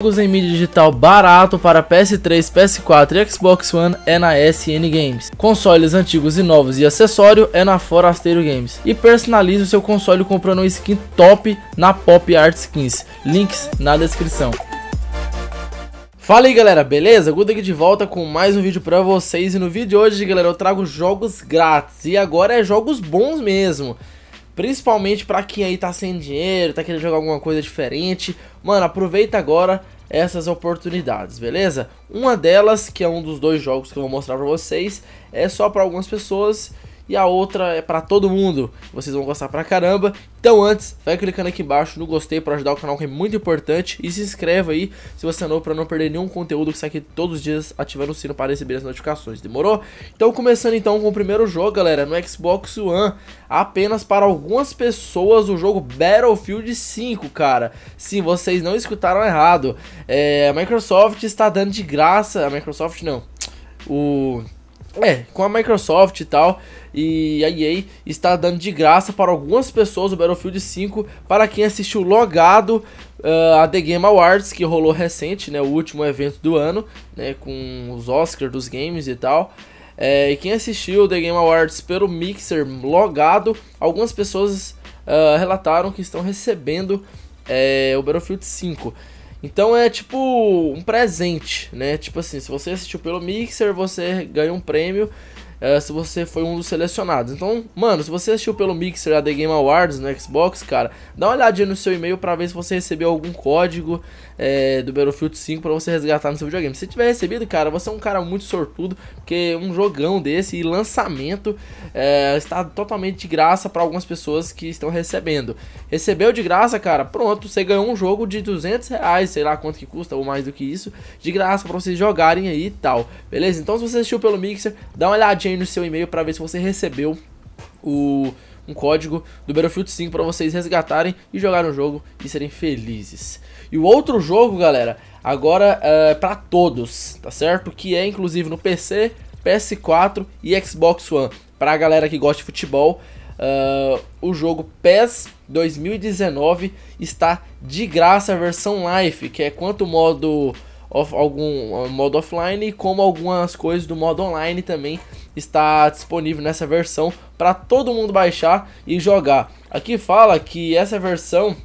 Jogos em mídia digital barato para PS3, PS4 e Xbox One é na SN Games. Consoles antigos e novos e acessório é na Forasteiro Games. E personalize o seu console comprando um skin top na Pop Art Skins. Links na descrição. Fala aí galera, beleza? Guda aqui de volta com mais um vídeo pra vocês e no vídeo de hoje galera eu trago jogos grátis e agora é jogos bons mesmo Principalmente para quem aí tá sem dinheiro, tá querendo jogar alguma coisa diferente. Mano, aproveita agora essas oportunidades, beleza? Uma delas, que é um dos dois jogos que eu vou mostrar para vocês, é só para algumas pessoas e a outra é para todo mundo. Vocês vão gostar pra caramba. Então antes, vai clicando aqui embaixo no gostei para ajudar o canal que é muito importante e se inscreva aí se você é novo para não perder nenhum conteúdo que sai aqui todos os dias, ativando o sino para receber as notificações. Demorou? Então começando então com o primeiro jogo, galera, no Xbox One, apenas para algumas pessoas o jogo Battlefield 5, cara. Sim, vocês não escutaram errado. É, a Microsoft está dando de graça, a Microsoft não. O é, com a Microsoft e tal, e a EA está dando de graça para algumas pessoas o Battlefield 5 para quem assistiu logado uh, a The Game Awards, que rolou recente, né, o último evento do ano, né, com os Oscars dos games e tal. É, e quem assistiu The Game Awards pelo Mixer logado, algumas pessoas uh, relataram que estão recebendo é, o Battlefield 5. Então é tipo um presente, né? Tipo assim, se você assistiu pelo Mixer, você ganha um prêmio é, se você foi um dos selecionados. Então, mano, se você assistiu pelo Mixer da The Game Awards no né, Xbox, cara, dá uma olhadinha no seu e-mail para ver se você recebeu algum código é, do Battlefield 5 para você resgatar no seu videogame. Se tiver recebido, cara, você é um cara muito sortudo, porque um jogão desse e lançamento é, está totalmente de graça para algumas pessoas que estão recebendo. Recebeu de graça, cara, pronto, você ganhou um jogo de 200 reais, sei lá quanto que custa ou mais do que isso, de graça para vocês jogarem aí e tal. Beleza? Então, se você assistiu pelo Mixer, dá uma olhadinha aí no seu e-mail para ver se você recebeu o um código do Battlefield 5 para vocês resgatarem e jogarem o jogo e serem felizes. E o outro jogo, galera, agora é para todos, tá certo? Que é inclusive no PC, PS4 e Xbox One. Para a galera que gosta de futebol, uh, o jogo PES 2019 está de graça a versão live, que é quanto modo algum modo offline como algumas coisas do modo online também está disponível nessa versão para todo mundo baixar e jogar. Aqui fala que essa versão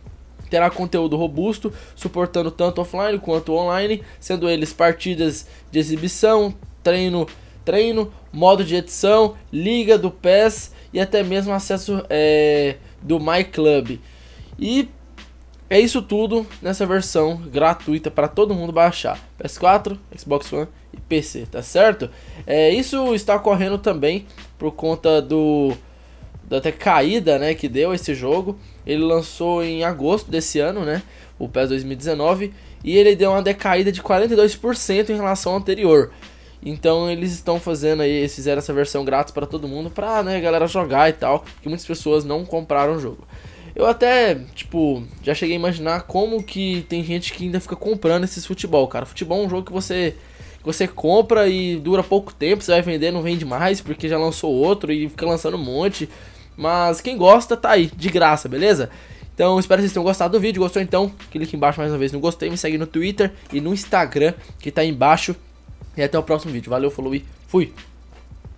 terá conteúdo robusto, suportando tanto offline quanto online, sendo eles partidas de exibição, treino, treino, modo de edição, liga do PES e até mesmo acesso é, do My Club. E é isso tudo nessa versão gratuita para todo mundo baixar. PS4, Xbox One e PC, tá certo? É, isso está ocorrendo também por conta do da até caída, né, que deu esse jogo. Ele lançou em agosto desse ano, né, o PES 2019, e ele deu uma decaída de 42% em relação ao anterior. Então eles estão fazendo aí, fizeram essa versão grátis para todo mundo, para, né, galera jogar e tal, que muitas pessoas não compraram o jogo. Eu até, tipo, já cheguei a imaginar como que tem gente que ainda fica comprando esses futebol, cara. Futebol é um jogo que você que você compra e dura pouco tempo, você vai vender, não vende mais, porque já lançou outro e fica lançando um monte. Mas quem gosta, tá aí, de graça, beleza? Então, espero que vocês tenham gostado do vídeo. Gostou então? Clique embaixo mais uma vez no gostei, me segue no Twitter e no Instagram, que tá aí embaixo. E até o próximo vídeo. Valeu, falou e fui!